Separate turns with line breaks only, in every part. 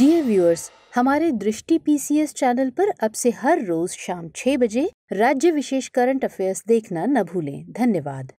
Dear viewers हमारे दृष्टि PCS channel पर अब से हर रोज शाम छह बजे राज्य विशेष करंट अफेयर्स देखना न भूलें धन्यवाद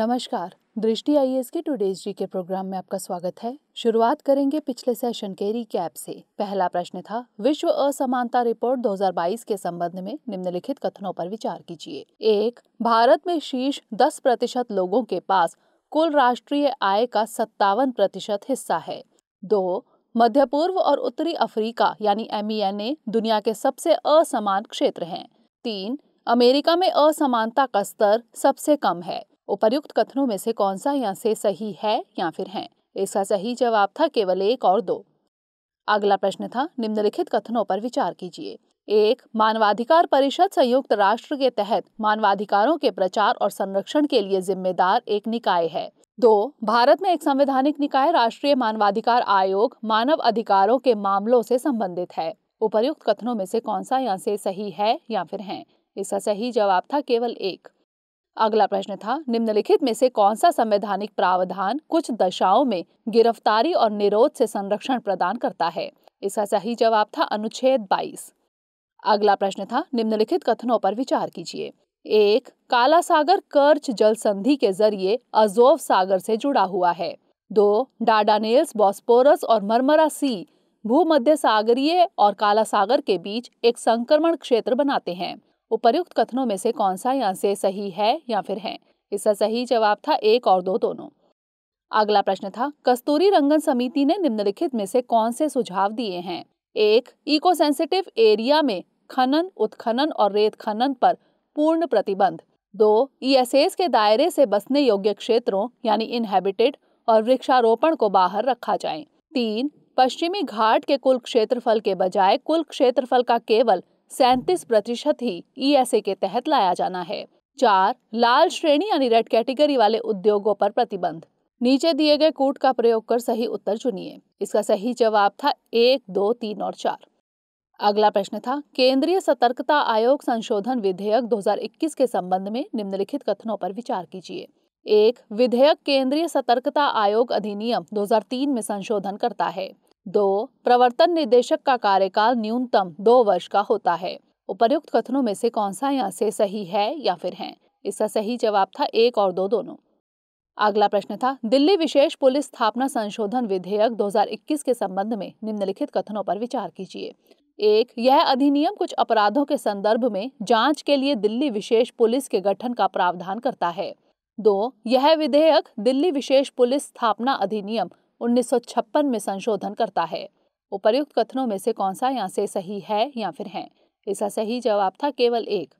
नमस्कार दृष्टि एस के टूडे जी के प्रोग्राम में आपका स्वागत है शुरुआत करेंगे पिछले सेशन के रिकैप से पहला प्रश्न था विश्व असमानता रिपोर्ट 2022 के संबंध में निम्नलिखित कथनों पर विचार कीजिए एक भारत में शीर्ष दस प्रतिशत लोगों के पास कुल राष्ट्रीय आय का सत्तावन प्रतिशत हिस्सा है दो मध्य पूर्व और उत्तरी अफ्रीका यानी एम e दुनिया के सबसे असमान क्षेत्र हैं तीन अमेरिका में असमानता का स्तर सबसे कम है उपर्युक्त कथनों में से कौन सा यहाँ से सही है या फिर है इसका सही जवाब था केवल एक और दो अगला प्रश्न था निम्नलिखित कथनों पर विचार कीजिए एक मानवाधिकार परिषद संयुक्त राष्ट्र के तहत मानवाधिकारों के प्रचार और संरक्षण के लिए जिम्मेदार एक निकाय है दो भारत में एक संवैधानिक निकाय राष्ट्रीय मानवाधिकार आयोग मानव अधिकारों के मामलों से संबंधित है उपर्युक्त कथनों में से कौन सा यहाँ से सही है या फिर है इसका सही जवाब था केवल एक अगला प्रश्न था निम्नलिखित में से कौन सा संवैधानिक प्रावधान कुछ दशाओं में गिरफ्तारी और निरोध से संरक्षण प्रदान करता है इसका सही जवाब था अनुच्छेद 22। अगला प्रश्न था निम्नलिखित कथनों पर विचार कीजिए एक काला सागर कर्च जल संधि के जरिए अजोव सागर से जुड़ा हुआ है दो डाडानेल्स बॉस्पोरस और मरमरा सी भूमध्य सागरीय और काला सागर के बीच एक संक्रमण क्षेत्र बनाते हैं उपयुक्त कथनों में से कौन सा यहाँ से सही है या फिर है इसका सही जवाब था एक और दो दोनों अगला प्रश्न था कस्तूरी रंगन समिति ने निम्नलिखित में से कौन से सुझाव दिए हैं एक इको सेंसिटिव एरिया में खनन उत्खनन और रेत खनन पर पूर्ण प्रतिबंध दो ईएसएस e के दायरे से बसने योग्य क्षेत्रों यानी इनहेबिटेड और वृक्षारोपण को बाहर रखा जाए तीन पश्चिमी घाट के कुल क्षेत्रफल के बजाय कुल क्षेत्रफल का केवल सैंतीस प्रतिशत ही ई e के तहत लाया जाना है चार लाल श्रेणी यानी रेड कैटेगरी वाले उद्योगों पर प्रतिबंध नीचे दिए गए कूट का प्रयोग कर सही उत्तर चुनिए इसका सही जवाब था एक दो तीन और चार अगला प्रश्न था केंद्रीय सतर्कता आयोग संशोधन विधेयक 2021 के संबंध में निम्नलिखित कथनों पर विचार कीजिए एक विधेयक केंद्रीय सतर्कता आयोग अधिनियम 2003 में संशोधन करता है दो प्रवर्तन निदेशक का कार्यकाल न्यूनतम दो वर्ष का होता है उपर्युक्त कथनों में से कौन सा यहाँ से सही है या फिर है इसका सही जवाब था एक और दो दोनों अगला प्रश्न था दिल्ली विशेष पुलिस स्थापना संशोधन विधेयक 2021 के संबंध में निम्नलिखित कथनों पर विचार कीजिए एक यह अधिनियम कुछ अपराधों के संदर्भ में जांच के लिए दिल्ली विशेष पुलिस के गठन का प्रावधान करता है दो यह विधेयक दिल्ली विशेष पुलिस स्थापना अधिनियम उन्नीस में संशोधन करता है उपर्युक्त कथनों में से कौन सा यहाँ से सही है या फिर है इसका सही जवाब था केवल एक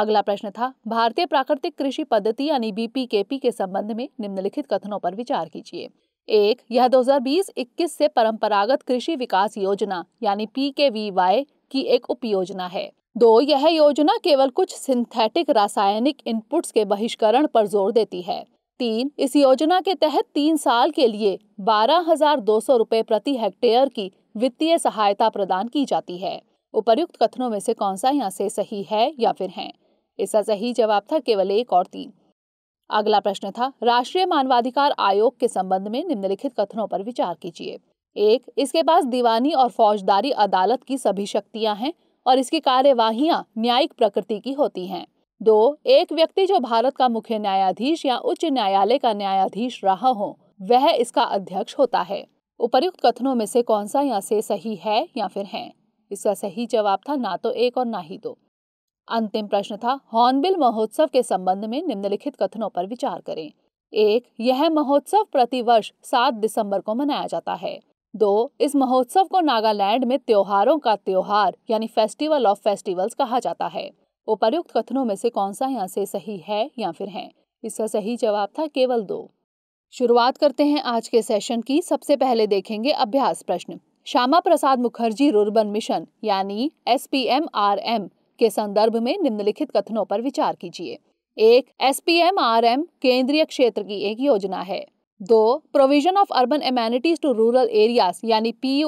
अगला प्रश्न था भारतीय प्राकृतिक कृषि पद्धति यानी बीपीकेपी के संबंध में निम्नलिखित कथनों पर विचार कीजिए एक यह 2020-21 से परंपरागत कृषि विकास योजना यानी पीकेवीवाई की एक उपयोजना है दो यह योजना केवल कुछ सिंथेटिक रासायनिक इनपुट्स के बहिष्करण पर जोर देती है तीन इस योजना के तहत तीन साल के लिए बारह हजार दो सौ रूपए प्रति हेक्टेयर की वित्तीय सहायता प्रदान की जाती है उपर्युक्त कथनों में से कौन सा यहाँ से सही है या फिर है इसका सही जवाब था केवल एक और तीन अगला प्रश्न था राष्ट्रीय मानवाधिकार आयोग के संबंध में निम्नलिखित कथनों पर विचार कीजिए एक इसके पास दीवानी और फौजदारी अदालत की सभी शक्तियां हैं और इसकी कार्यवाहियां न्यायिक प्रकृति की होती हैं दो एक व्यक्ति जो भारत का मुख्य न्यायाधीश या उच्च न्यायालय का न्यायाधीश रहा हो वह इसका अध्यक्ष होता है उपर्युक्त कथनों में से कौन सा यहाँ से सही है या फिर है इसका सही जवाब था ना तो एक और ना ही दो अंतिम प्रश्न था हॉर्नबिल महोत्सव के संबंध में निम्नलिखित कथनों पर विचार करें एक यह महोत्सव प्रतिवर्ष सात दिसंबर को मनाया जाता है दो इस महोत्सव को नागालैंड में त्योहारों का त्योहार यानी फेस्टिवल ऑफ फेस्टिवल्स कहा जाता है उपरोक्त कथनों में से कौन सा यहाँ से सही है या फिर है इसका सही जवाब था केवल दो शुरुआत करते हैं आज के सेशन की सबसे पहले देखेंगे अभ्यास प्रश्न श्यामा प्रसाद मुखर्जी रूर्बन मिशन यानी एस के संदर्भ में निम्नलिखित कथनों पर विचार कीजिए एक एस केंद्रीय क्षेत्र की एक योजना है दो provision of urban amenities to rural areas यानी पी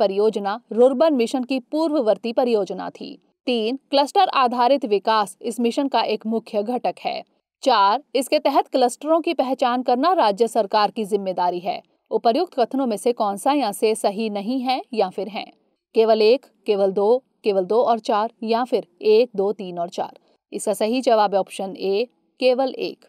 परियोजना रूर्बन मिशन की पूर्ववर्ती परियोजना थी तीन क्लस्टर आधारित विकास इस मिशन का एक मुख्य घटक है चार इसके तहत क्लस्टरों की पहचान करना राज्य सरकार की जिम्मेदारी है उपर्युक्त कथनों में से कौन सा या से सही नहीं है या फिर है केवल एक केवल दो केवल दो और चार या फिर एक दो तीन और चार इसका सही जवाब है ऑप्शन ए केवल एक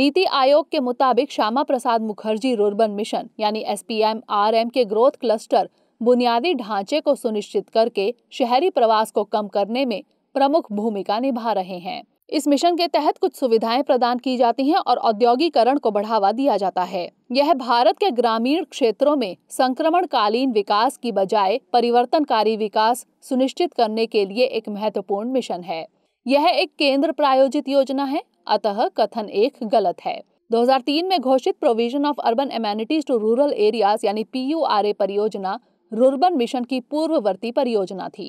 नीति आयोग के मुताबिक श्यामा प्रसाद मुखर्जी रूर्बन मिशन यानी एस के ग्रोथ क्लस्टर बुनियादी ढांचे को सुनिश्चित करके शहरी प्रवास को कम करने में प्रमुख भूमिका निभा रहे हैं इस मिशन के तहत कुछ सुविधाएं प्रदान की जाती हैं और औद्योगिकरण को बढ़ावा दिया जाता है यह भारत के ग्रामीण क्षेत्रों में संक्रमणकालीन विकास की बजाय परिवर्तनकारी विकास सुनिश्चित करने के लिए एक महत्वपूर्ण मिशन है यह एक केंद्र प्रायोजित योजना है अतः कथन एक गलत है 2003 में घोषित provision of urban amenities to rural areas यानी पी परियोजना रुर्बन मिशन की पूर्ववर्ती परियोजना थी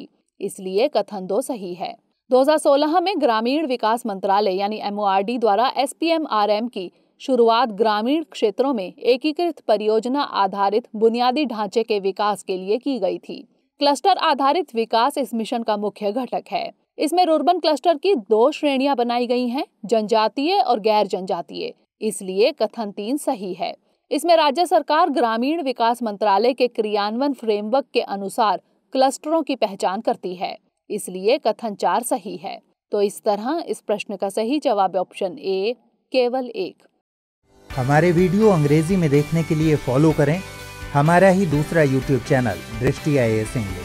इसलिए कथन दो सही है 2016 में ग्रामीण विकास मंत्रालय यानी एम द्वारा एस की शुरुआत ग्रामीण क्षेत्रों में एकीकृत परियोजना आधारित बुनियादी ढांचे के विकास के लिए की गई थी क्लस्टर आधारित विकास इस मिशन का मुख्य घटक है इसमें रूर्बन क्लस्टर की दो श्रेणियां बनाई गई हैं जनजातीय और गैर जनजातीय इसलिए कथन तीन सही है इसमें राज्य सरकार ग्रामीण विकास मंत्रालय के क्रियान्वयन फ्रेमवर्क के अनुसार क्लस्टरों की पहचान करती है इसलिए कथन चार सही है तो इस तरह इस प्रश्न का सही जवाब ऑप्शन ए केवल एक हमारे वीडियो अंग्रेजी में देखने के लिए फॉलो करें हमारा ही दूसरा यूट्यूब चैनल दृष्टि आई एस इंग्लिश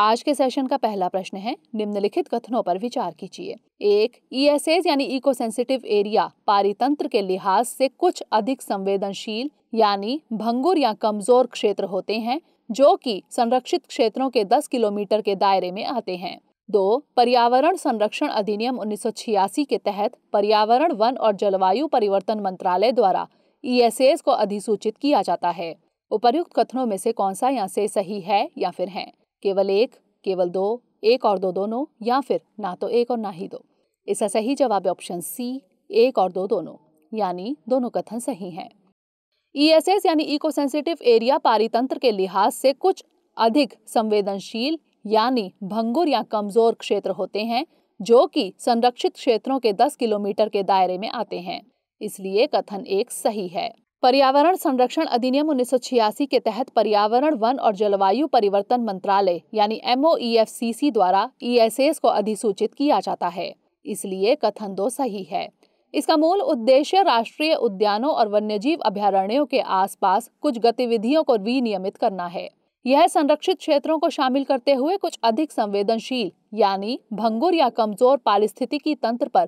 आज के सेशन का पहला प्रश्न है निम्नलिखित कथनों पर विचार कीजिए एक ई e यानी इको सेंसिटिव एरिया पारितंत्र के लिहाज से कुछ अधिक संवेदनशील यानी भंगुर या कमजोर क्षेत्र होते हैं जो कि संरक्षित क्षेत्रों के 10 किलोमीटर के दायरे में आते हैं दो पर्यावरण संरक्षण अधिनियम उन्नीस के तहत पर्यावरण वन और जलवायु परिवर्तन मंत्रालय द्वारा ई e को अधिसूचित किया जाता है उपर्युक्त कथनों में से कौन सा यहाँ से सही है या फिर है केवल एक केवल दो एक और दो दोनों या फिर ना तो एक और ना ही दो इसका सही जवाब ऑप्शन सी एक और दो दोनों यानी दोनों कथन सही हैं एस e यानी इको सेंसिटिव एरिया पारितंत्र के लिहाज से कुछ अधिक संवेदनशील यानी भंगुर या कमजोर क्षेत्र होते हैं जो कि संरक्षित क्षेत्रों के 10 किलोमीटर के दायरे में आते हैं इसलिए कथन एक सही है पर्यावरण संरक्षण अधिनियम उन्नीस के तहत पर्यावरण वन और जलवायु परिवर्तन मंत्रालय यानी एमओईएफसीसी e द्वारा ई e को अधिसूचित किया जाता है इसलिए कथन दो सही है इसका मूल उद्देश्य राष्ट्रीय उद्यानों और वन्यजीव अभ्यारण्यों के आसपास कुछ गतिविधियों को विनियमित करना है यह संरक्षित क्षेत्रों को शामिल करते हुए कुछ अधिक संवेदनशील यानी भंगुर या कमजोर पारिस्थितिकी तंत्र पर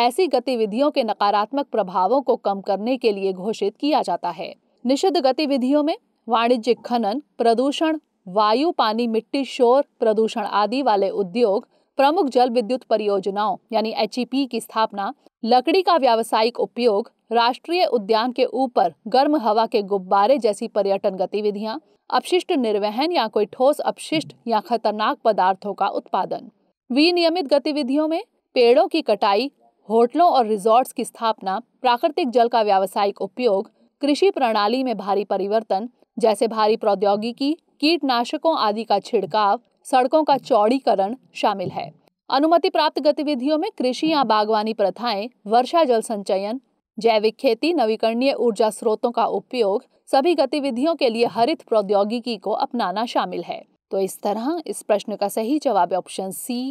ऐसी गतिविधियों के नकारात्मक प्रभावों को कम करने के लिए घोषित किया जाता है निषिद्ध गतिविधियों में वाणिज्यिक खनन प्रदूषण वायु पानी मिट्टी शोर प्रदूषण आदि वाले उद्योग प्रमुख जल विद्युत परियोजनाओं यानी एच की स्थापना लकड़ी का व्यावसायिक उपयोग राष्ट्रीय उद्यान के ऊपर गर्म हवा के गुब्बारे जैसी पर्यटन गतिविधियां अपशिष्ट निर्वहन या कोई ठोस अपशिष्ट या खतरनाक पदार्थों का उत्पादन विनियमित गतिविधियों में पेड़ों की कटाई होटलों और रिजॉर्ट्स की स्थापना प्राकृतिक जल का व्यावसायिक उपयोग कृषि प्रणाली में भारी परिवर्तन जैसे भारी प्रौद्योगिकी कीटनाशकों आदि का छिड़काव सड़कों का चौड़ीकरण शामिल है अनुमति प्राप्त गतिविधियों में कृषि या बागवानी प्रथाएं वर्षा जल संचयन जैविक खेती नवीकरणीय ऊर्जा स्रोतों का उपयोग सभी गतिविधियों के लिए हरित प्रौद्योगिकी को अपनाना शामिल है तो इस तरह इस प्रश्न का सही जवाब ऑप्शन सी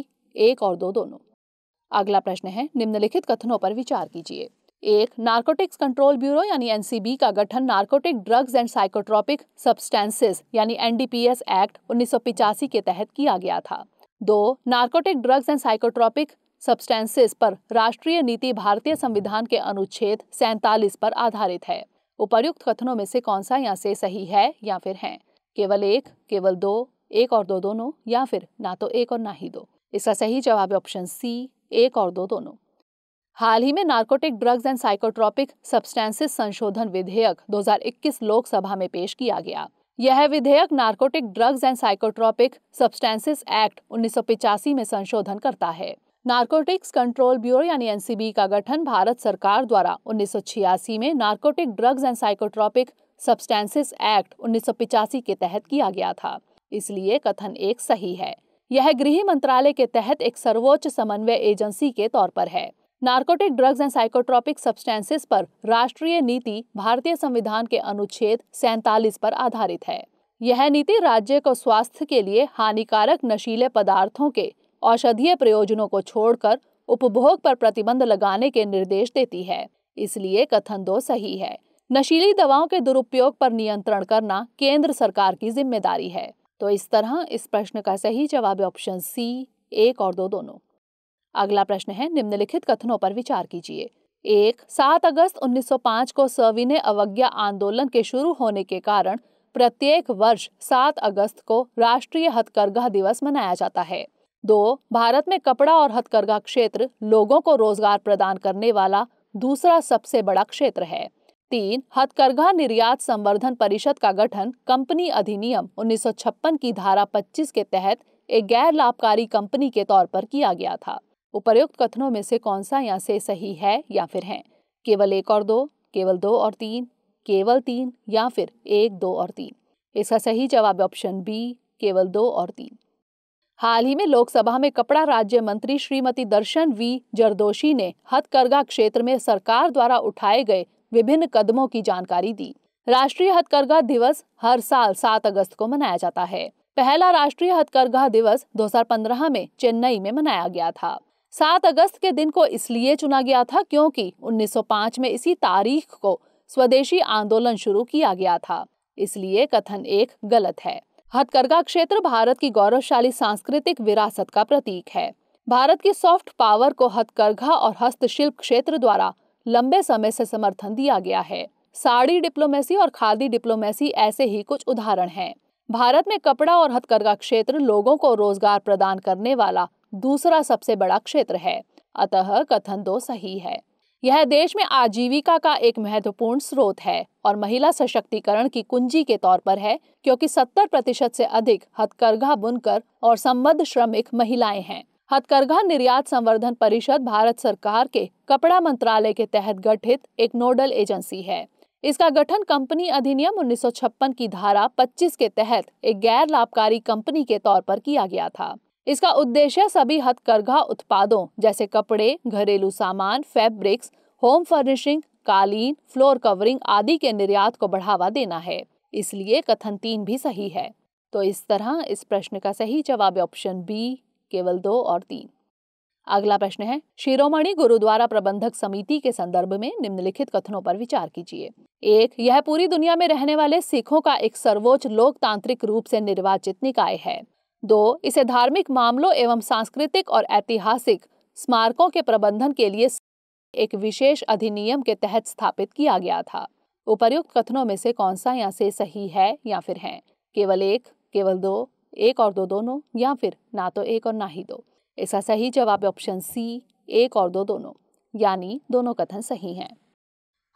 एक और दो दोनों अगला प्रश्न है निम्नलिखित कथनों पर विचार कीजिए एक नार्कोटिक्स कंट्रोल ब्यूरो यानी एनसीबी का गठन narcotic drugs and psychotropic substances यानी एनडीपीएस एक्ट उन्नीस के तहत किया गया था दो narcotic drugs and psychotropic substances पर राष्ट्रीय नीति भारतीय संविधान के अनुच्छेद सैतालीस पर आधारित है उपर्युक्त कथनों में से कौन सा यहाँ से सही है या फिर है केवल एक केवल दो एक और दो दोनों या फिर ना तो एक और ना ही दो इसका सही जवाब है ऑप्शन सी एक और दो दोनों हाल ही में narcotic drugs and psychotropic substances संशोधन विधेयक 2021 लोकसभा में पेश किया गया यह विधेयक narcotic drugs and psychotropic substances act उन्नीस में संशोधन करता है नार्कोटिक्स कंट्रोल ब्यूरो यानी एनसीबी का गठन भारत सरकार द्वारा उन्नीस में narcotic drugs and psychotropic substances act उन्नीस के तहत किया गया था इसलिए कथन एक सही है यह गृह मंत्रालय के तहत एक सर्वोच्च समन्वय एजेंसी के तौर पर है narcotic drugs and psychotropic substances पर राष्ट्रीय नीति भारतीय संविधान के अनुच्छेद सैतालीस पर आधारित है यह नीति राज्य को स्वास्थ्य के लिए हानिकारक नशीले पदार्थों के औषधीय प्रयोजनों को छोड़कर उपभोग पर प्रतिबंध लगाने के निर्देश देती है इसलिए कथन दो सही है नशीली दवाओं के दुरुपयोग पर नियंत्रण करना केंद्र सरकार की जिम्मेदारी है तो इस तरह इस प्रश्न का सही जवाब ऑप्शन सी एक और दो दोनों अगला प्रश्न है निम्नलिखित कथनों पर विचार कीजिए एक सात अगस्त 1905 को सविनय अवज्ञा आंदोलन के शुरू होने के कारण प्रत्येक वर्ष सात अगस्त को राष्ट्रीय हथकरघा दिवस मनाया जाता है दो भारत में कपड़ा और हथकरघा क्षेत्र लोगों को रोजगार प्रदान करने वाला दूसरा सबसे बड़ा क्षेत्र है तीन हथकरघा निर्यात संवर्धन परिषद का गठन कंपनी अधिनियम 1956 की धारा 25 के तहत एक गैर लाभकारी कंपनी के तौर पर किया गया था उपर्युक्त कथनों में से कौन सा यहाँ से सही है या फिर है केवल एक और दो केवल दो और तीन केवल तीन या फिर एक दो और तीन इसका सही जवाब ऑप्शन बी केवल दो और तीन हाल ही में लोकसभा में कपड़ा राज्य मंत्री श्रीमती दर्शन वी जरदोशी ने हथकरघा क्षेत्र में सरकार द्वारा उठाए गए विभिन्न कदमों की जानकारी दी राष्ट्रीय हथकरघा दिवस हर साल 7 अगस्त को मनाया जाता है पहला राष्ट्रीय हथकरघा दिवस 2015 में चेन्नई में मनाया गया था 7 अगस्त के दिन को इसलिए चुना गया था क्योंकि 1905 में इसी तारीख को स्वदेशी आंदोलन शुरू किया गया था इसलिए कथन एक गलत है हथकरघा क्षेत्र भारत की गौरवशाली सांस्कृतिक विरासत का प्रतीक है भारत की सॉफ्ट पावर को हथकरघा और हस्तशिल्प क्षेत्र द्वारा लंबे समय से समर्थन दिया गया है साड़ी डिप्लोमेसी और खादी डिप्लोमेसी ऐसे ही कुछ उदाहरण हैं भारत में कपड़ा और हथकरघा क्षेत्र लोगों को रोजगार प्रदान करने वाला दूसरा सबसे बड़ा क्षेत्र है अतः कथन दो सही है यह देश में आजीविका का एक महत्वपूर्ण स्रोत है और महिला सशक्तिकरण की कुंजी के तौर पर है क्योंकि 70 प्रतिशत से अधिक हथकरघा बुनकर और संबद्ध श्रमिक महिलाएं हैं हथकरघा निर्यात संवर्धन परिषद भारत सरकार के कपड़ा मंत्रालय के तहत गठित एक नोडल एजेंसी है इसका गठन कंपनी अधिनियम उन्नीस की धारा 25 के तहत एक गैर लाभकारी कंपनी के तौर पर किया गया था इसका उद्देश्य सभी हथकरघा उत्पादों जैसे कपड़े घरेलू सामान फैब्रिक्स होम फर्निशिंग कालीन फ्लोर कवरिंग आदि के निर्यात को बढ़ावा देना है इसलिए कथन तीन भी सही है तो इस तरह इस प्रश्न का सही जवाब ऑप्शन बी केवल दो और तीन अगला प्रश्न है शिरोमणि गुरुद्वारा प्रबंधक समिति के संदर्भ में निम्नलिखित कथनों पर विचार कीजिए एक यह पूरी दुनिया में रहने वाले सिखों का एक सर्वोच्च लोकतांत्रिक रूप से निर्वाचित निकाय है दो इसे धार्मिक मामलों एवं सांस्कृतिक और ऐतिहासिक स्मारकों के प्रबंधन के लिए एक विशेष अधिनियम के तहत स्थापित किया गया था उपर्युक्त कथनों में से कौन सा यहाँ से सही है या फिर है केवल एक केवल दो एक और दो दोनों या फिर ना तो एक और ना ही दो इसका सही जवाब ऑप्शन सी एक और दो दोनों यानी दोनों कथन सही हैं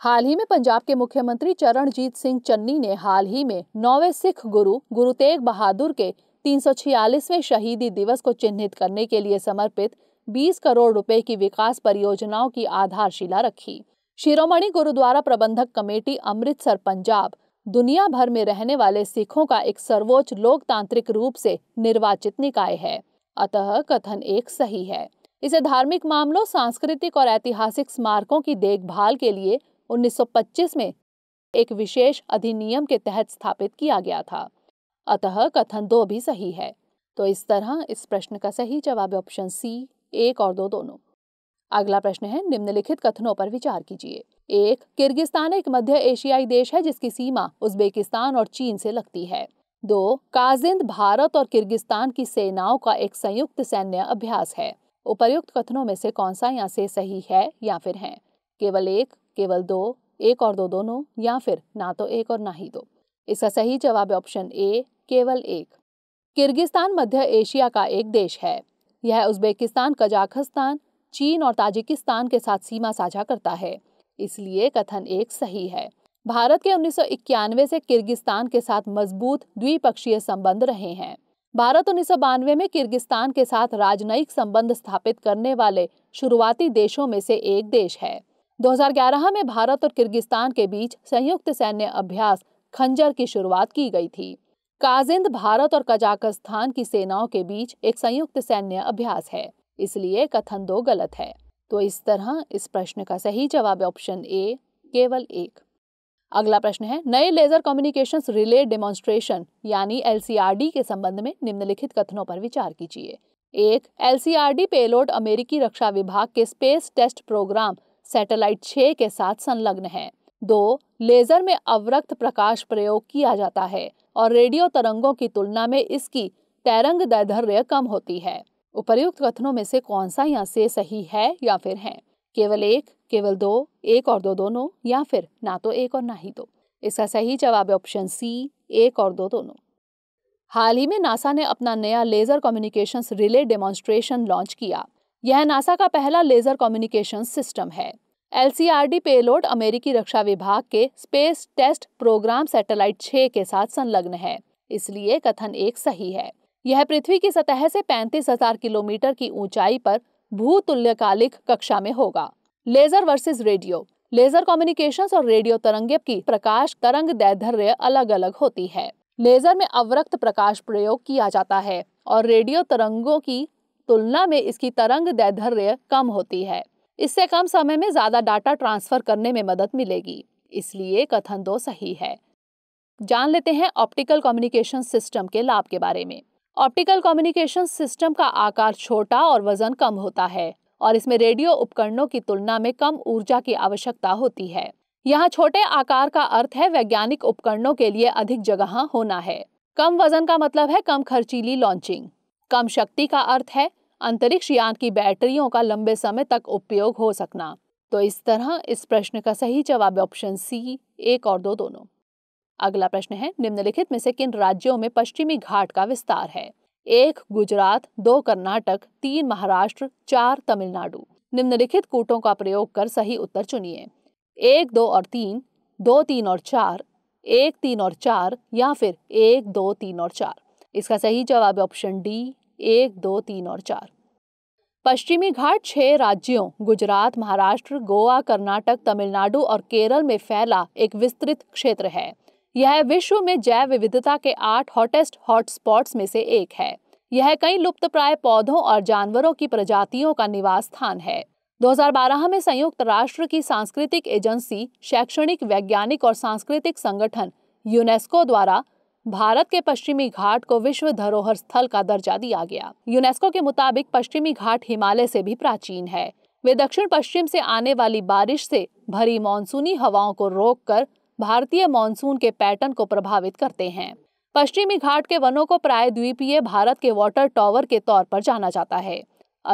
हाल ही में पंजाब के मुख्यमंत्री चरणजीत सिंह चन्नी ने हाल ही में नौवे सिख गुरु गुरु तेग बहादुर के 346वें शहीदी दिवस को चिन्हित करने के लिए समर्पित 20 करोड़ रुपए की विकास परियोजनाओं की आधारशिला रखी शिरोमणि गुरुद्वारा प्रबंधक कमेटी अमृतसर पंजाब दुनिया भर में रहने वाले सिखों का एक सर्वोच्च लोकतांत्रिक रूप से निर्वाचित निकाय है अतः कथन एक सही है इसे धार्मिक मामलों सांस्कृतिक और ऐतिहासिक स्मारकों की देखभाल के लिए 1925 में एक विशेष अधिनियम के तहत स्थापित किया गया था अतः कथन दो भी सही है तो इस तरह इस प्रश्न का सही जवाब ऑप्शन सी एक और दो दोनों अगला प्रश्न है निम्नलिखित कथनों पर विचार कीजिए एक किर्गिस्तान एक मध्य एशियाई देश है जिसकी सीमा उज्बेकिस्तान और चीन से लगती है दो काजिंद भारत और किर्गिस्तान की सेनाओं का एक संयुक्त सैन्य अभ्यास है उपर्युक्त कथनों में से कौन सा यहाँ से सही है या फिर है केवल एक केवल दो एक और दो दोनों या फिर ना तो एक और ना ही दो इसका सही जवाब है ऑप्शन ए केवल एक किर्गिस्तान मध्य एशिया का एक देश है यह उज्बेकिस्तान कजाकिस्तान चीन और ताजिकिस्तान के साथ सीमा साझा करता है इसलिए कथन एक सही है भारत के 1991 से किर्गिस्तान के साथ मजबूत द्विपक्षीय संबंध रहे हैं भारत उन्नीस में किर्गिस्तान के साथ राजनयिक संबंध स्थापित करने वाले शुरुआती देशों में से एक देश है 2011 में भारत और किर्गिस्तान के बीच संयुक्त सैन्य अभ्यास खंजर की शुरुआत की गई थी काजिंद भारत और कजाकिस्तान की सेनाओं के बीच एक संयुक्त सैन्य अभ्यास है इसलिए कथन दो गलत है तो इस तरह इस प्रश्न का सही जवाब है ऑप्शन ए केवल एक अगला प्रश्न है नए लेजर कम्युनिकेशन रिले डेमोन्स्ट्रेशन यानी एल के संबंध में निम्नलिखित कथनों पर विचार कीजिए एक एल पेलोड अमेरिकी रक्षा विभाग के स्पेस टेस्ट प्रोग्राम सैटेलाइट 6 के साथ संलग्न है दो लेजर में अवरक्त प्रकाश प्रयोग किया जाता है और रेडियो तरंगों की तुलना में इसकी तरंग दैधर्य कम होती है उपर्युक्त कथनों में से कौन सा यहाँ से सही है या फिर है केवल एक केवल दो एक और दो दोनों या फिर ना तो एक और ना ही दो इसका सही जवाब है ऑप्शन सी एक और दो दोनों हाल ही में नासा ने अपना नया laser communication relay demonstration launch किया यह नासा का पहला लेजर कम्युनिकेशन सिस्टम है एल पेलोड अमेरिकी रक्षा विभाग के स्पेस टेस्ट प्रोग्राम सैटेलाइट 6 के साथ संलग्न है इसलिए कथन एक सही है यह पृथ्वी की सतह से 35,000 किलोमीटर की ऊंचाई पर भूतुल्यकालिक कक्षा में होगा laser versus radio laser communications और रेडियो तरंगे की प्रकाश तरंग दैधर्य अलग अलग होती है लेजर में अवरक्त प्रकाश प्रयोग किया जाता है और रेडियो तरंगों की तुलना में इसकी तरंग दैधर्य कम होती है इससे कम समय में ज्यादा डाटा ट्रांसफर करने में मदद मिलेगी इसलिए कथन दो सही है जान लेते हैं ऑप्टिकल कम्युनिकेशन सिस्टम के लाभ के बारे में ऑप्टिकल कम्युनिकेशन सिस्टम का आकार छोटा और वजन कम होता है और इसमें रेडियो उपकरणों की तुलना में कम ऊर्जा की आवश्यकता होती है यहाँ छोटे आकार का अर्थ है वैज्ञानिक उपकरणों के लिए अधिक जगह होना है कम वजन का मतलब है कम खर्चीली लॉन्चिंग कम शक्ति का अर्थ है अंतरिक्ष यान की बैटरियों का लंबे समय तक उपयोग हो सकना तो इस तरह इस प्रश्न का सही जवाब ऑप्शन सी एक और दो दोनों अगला प्रश्न है निम्नलिखित में से किन राज्यों में पश्चिमी घाट का विस्तार है एक गुजरात दो कर्नाटक तीन महाराष्ट्र चार तमिलनाडु निम्नलिखित कूटों का प्रयोग कर सही उत्तर चुनिए एक दो और तीन दो तीन और चार एक तीन और चार या फिर एक दो तीन और चार इसका सही जवाब ऑप्शन डी एक दो तीन और चार पश्चिमी घाट छह राज्यों गुजरात महाराष्ट्र गोवा कर्नाटक तमिलनाडु और केरल में फैला एक विस्तृत क्षेत्र है यह विश्व में जैव विविधता के आठ हॉटेस्ट हॉटस्पॉट्स में से एक है यह कई लुप्त प्राय पौधों और जानवरों की प्रजातियों का निवास स्थान है 2012 में संयुक्त राष्ट्र की सांस्कृतिक एजेंसी शैक्षणिक वैज्ञानिक और सांस्कृतिक संगठन यूनेस्को द्वारा भारत के पश्चिमी घाट को विश्व धरोहर स्थल का दर्जा दिया गया यूनेस्को के मुताबिक पश्चिमी घाट हिमालय से भी प्राचीन है वे दक्षिण पश्चिम से आने वाली बारिश से भरी मानसूनी हवाओं को रोककर भारतीय मानसून के पैटर्न को प्रभावित करते हैं पश्चिमी घाट के वनों को प्राय द्वीपीय भारत के वाटर टॉवर के तौर पर जाना जाता है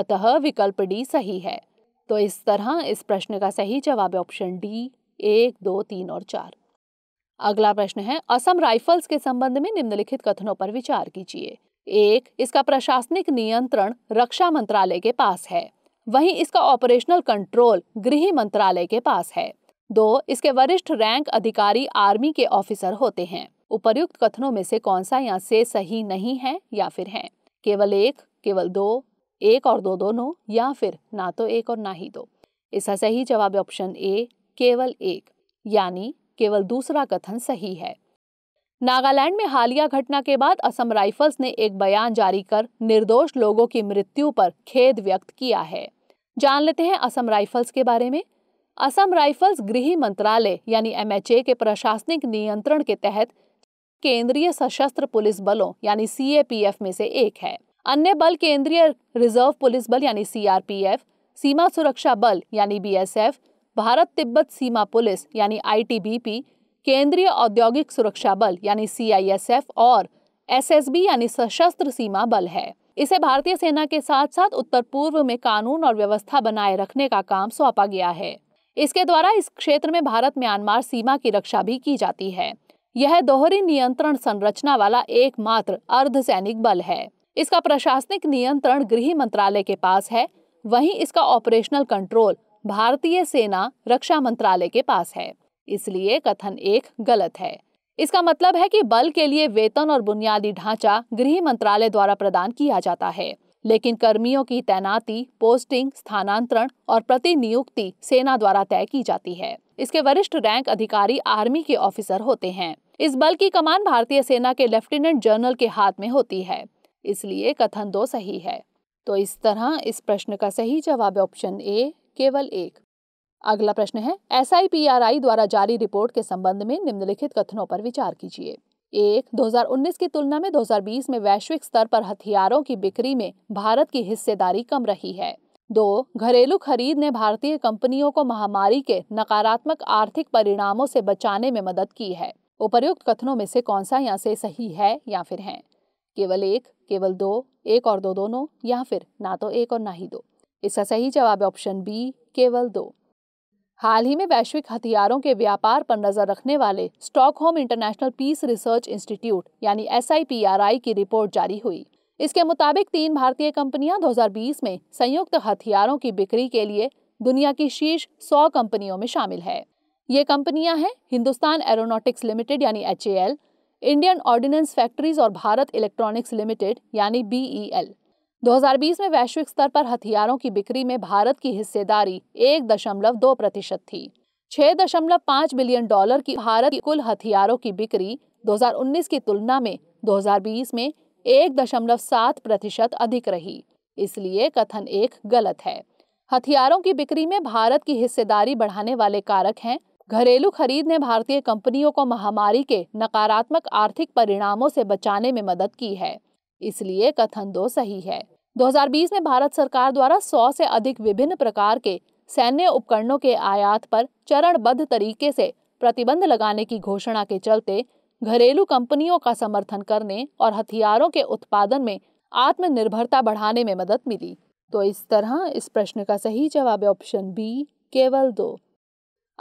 अतः विकल्प डी सही है तो इस तरह इस प्रश्न का सही जवाब ऑप्शन डी एक दो तीन और चार अगला प्रश्न है असम राइफल्स के संबंध में निम्नलिखित कथनों पर विचार कीजिए एक इसका प्रशासनिक नियंत्रण रक्षा मंत्रालय के पास है वहीं इसका ऑपरेशनल कंट्रोल गृह मंत्रालय के पास है दो इसके वरिष्ठ रैंक अधिकारी आर्मी के ऑफिसर होते हैं उपर्युक्त कथनों में से कौन सा यहाँ से सही नहीं है या फिर है केवल एक केवल दो एक और दो दोनों या फिर ना तो एक और ना ही दो इसका सही जवाब ऑप्शन ए केवल एक यानी केवल दूसरा कथन सही है नागालैंड में हालिया घटना के बाद असम राइफल्स ने एक बयान जारी कर निर्दोष लोगों की मृत्यु पर खेद व्यक्त किया है जान लेते हैं असम राइफल्स के बारे में असम राइफल्स गृह मंत्रालय यानी एमएचए के प्रशासनिक नियंत्रण के तहत केंद्रीय सशस्त्र पुलिस बलों यानी सीएपीएफ में से एक है अन्य बल केंद्रीय रिजर्व पुलिस बल यानी सीआरपीएफ सीमा सुरक्षा बल यानी बीएसएफ भारत तिब्बत सीमा पुलिस यानी आईटीबीपी केंद्रीय औद्योगिक सुरक्षा बल यानी सीआईएसएफ और एसएसबी यानी सशस्त्र सीमा बल है इसे भारतीय सेना के साथ साथ उत्तर पूर्व में कानून और व्यवस्था बनाए रखने का काम सौंपा गया है इसके द्वारा इस क्षेत्र में भारत म्यांमार सीमा की रक्षा भी की जाती है यह दोहरी नियंत्रण संरचना वाला एकमात्र अर्ध सैनिक बल है इसका प्रशासनिक नियंत्रण गृह मंत्रालय के पास है वहीं इसका ऑपरेशनल कंट्रोल भारतीय सेना रक्षा मंत्रालय के पास है इसलिए कथन एक गलत है इसका मतलब है कि बल के लिए वेतन और बुनियादी ढांचा गृह मंत्रालय द्वारा प्रदान किया जाता है लेकिन कर्मियों की तैनाती पोस्टिंग स्थानांतरण और प्रतिनियुक्ति सेना द्वारा तय की जाती है इसके वरिष्ठ रैंक अधिकारी आर्मी के ऑफिसर होते हैं इस बल की कमान भारतीय सेना के लेफ्टिनेंट जनरल के हाथ में होती है इसलिए कथन दो सही है तो इस तरह इस प्रश्न का सही जवाब ऑप्शन ए केवल एक अगला प्रश्न है एस द्वारा जारी रिपोर्ट के संबंध में निम्नलिखित कथनों पर विचार कीजिए एक 2019 की तुलना में 2020 में वैश्विक स्तर पर हथियारों की बिक्री में भारत की हिस्सेदारी कम रही है दो घरेलू खरीद ने भारतीय कंपनियों को महामारी के नकारात्मक आर्थिक परिणामों से बचाने में मदद की है उपर्युक्त कथनों में से कौन सा यहाँ से सही है या फिर है केवल एक केवल दो एक और दो दोनों या फिर ना तो एक और ना ही दो इसका सही जवाब ऑप्शन बी केवल दो हाल ही में वैश्विक हथियारों के व्यापार पर नजर रखने वाले Stockholm International Peace Research Institute यानी एस की रिपोर्ट जारी हुई इसके मुताबिक तीन भारतीय कंपनियां 2020 में संयुक्त हथियारों की बिक्री के लिए दुनिया की शीर्ष 100 कंपनियों में शामिल है ये कंपनियां हैं हिंदुस्तान एरोनॉटिक्स लिमिटेड यानी एच इंडियन ऑर्डिनेंस फैक्ट्रीज और भारत इलेक्ट्रॉनिक्स लिमिटेड यानी बीईएल 2020 में वैश्विक स्तर पर हथियारों की बिक्री में भारत की हिस्सेदारी एक दशमलव दो प्रतिशत थी छह दशमलव पाँच बिलियन डॉलर की भारत की कुल हथियारों की बिक्री 2019 की तुलना में 2020 में एक दशमलव सात प्रतिशत अधिक रही इसलिए कथन एक गलत है हथियारों की बिक्री में भारत की हिस्सेदारी बढ़ाने वाले कारक हैं घरेलू खरीद ने भारतीय कंपनियों को महामारी के नकारात्मक आर्थिक परिणामों से बचाने में मदद की है इसलिए कथन दो सही है 2020 में भारत सरकार द्वारा 100 से अधिक विभिन्न प्रकार के सैन्य उपकरणों के आयात पर चरणबद्ध तरीके से प्रतिबंध लगाने की घोषणा के चलते घरेलू कंपनियों का समर्थन करने और हथियारों के उत्पादन में आत्मनिर्भरता बढ़ाने में मदद मिली तो इस तरह इस प्रश्न का सही जवाब है ऑप्शन बी केवल दो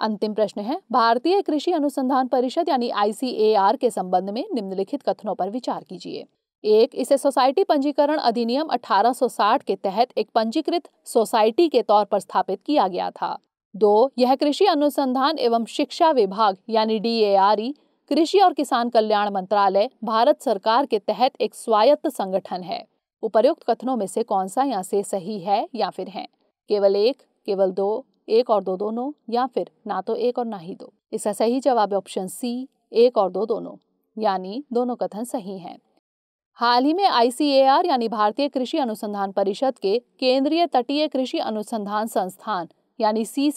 अंतिम प्रश्न है भारतीय कृषि अनुसंधान परिषद यानी आईसीएआर के संबंध में निम्नलिखित कथनों पर विचार कीजिए एक इसे सोसाइटी पंजीकरण अधिनियम 1860 के तहत एक पंजीकृत सोसाइटी के तौर पर स्थापित किया गया था दो यह कृषि अनुसंधान एवं शिक्षा विभाग यानी डी कृषि और किसान कल्याण मंत्रालय भारत सरकार के तहत एक स्वायत्त संगठन है उपर्युक्त कथनों में से कौन सा यहाँ से सही है या फिर है केवल एक केवल दो एक और दो दोनों या फिर ना तो एक और ना ही दो इसका सही जवाब ऑप्शन सी एक और दो दोनों यानी दोनों कथन सही हैं हाल ही में आईसीएआर यानी भारतीय कृषि अनुसंधान परिषद के केंद्रीय तटीय कृषि अनुसंधान संस्थान यानी सी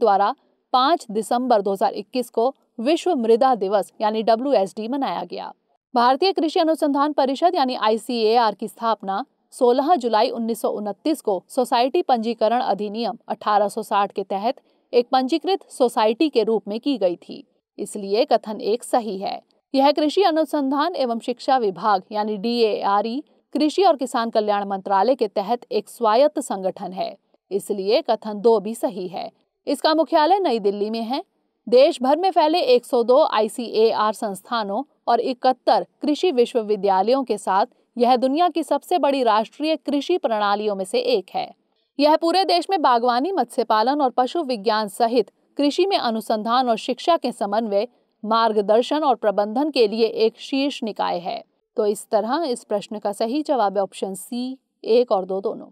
द्वारा 5 दिसंबर 2021 को विश्व मृदा दिवस यानी डब्ल्यू मनाया गया भारतीय कृषि अनुसंधान परिषद यानी आईसीएआर की स्थापना 16 जुलाई उन्नीस को सोसाइटी पंजीकरण अधिनियम 1860 के तहत एक पंजीकृत सोसाइटी के रूप में की गई थी इसलिए कथन एक सही है यह कृषि अनुसंधान एवं शिक्षा विभाग यानी डी कृषि और किसान कल्याण मंत्रालय के तहत एक स्वायत्त संगठन है इसलिए कथन दो भी सही है इसका मुख्यालय नई दिल्ली में है देश भर में फैले 102 आईसीएआर संस्थानों और इकहत्तर कृषि विश्वविद्यालयों के साथ यह दुनिया की सबसे बड़ी राष्ट्रीय कृषि प्रणालियों में से एक है यह पूरे देश में बागवानी मत्स्य पालन और पशु विज्ञान सहित कृषि में अनुसंधान और शिक्षा के समन्वय मार्गदर्शन और प्रबंधन के लिए एक शीर्ष निकाय है तो इस तरह इस प्रश्न का सही जवाब है ऑप्शन सी एक और दो दोनों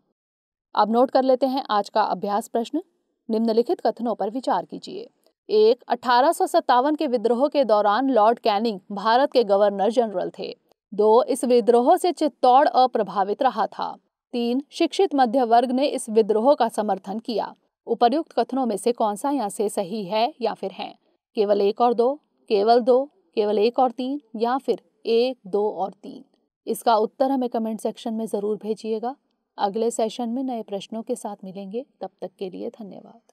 अब नोट कर लेते हैं आज का अभ्यास प्रश्न निम्नलिखित कथनों पर विचार कीजिए एक अठारह के विद्रोह के दौरान लॉर्ड कैनिंग भारत के गवर्नर जनरल थे दो इस विद्रोह से चित्तौड़ अप्रभावित रहा था तीन शिक्षित मध्य वर्ग ने इस विद्रोह का समर्थन किया उपर्युक्त कथनों में से कौन सा यहाँ से सही है या फिर है केवल एक और दो केवल दो केवल एक और तीन या फिर एक दो और तीन इसका उत्तर हमें कमेंट सेक्शन में ज़रूर भेजिएगा अगले सेशन में नए प्रश्नों के साथ मिलेंगे तब तक के लिए धन्यवाद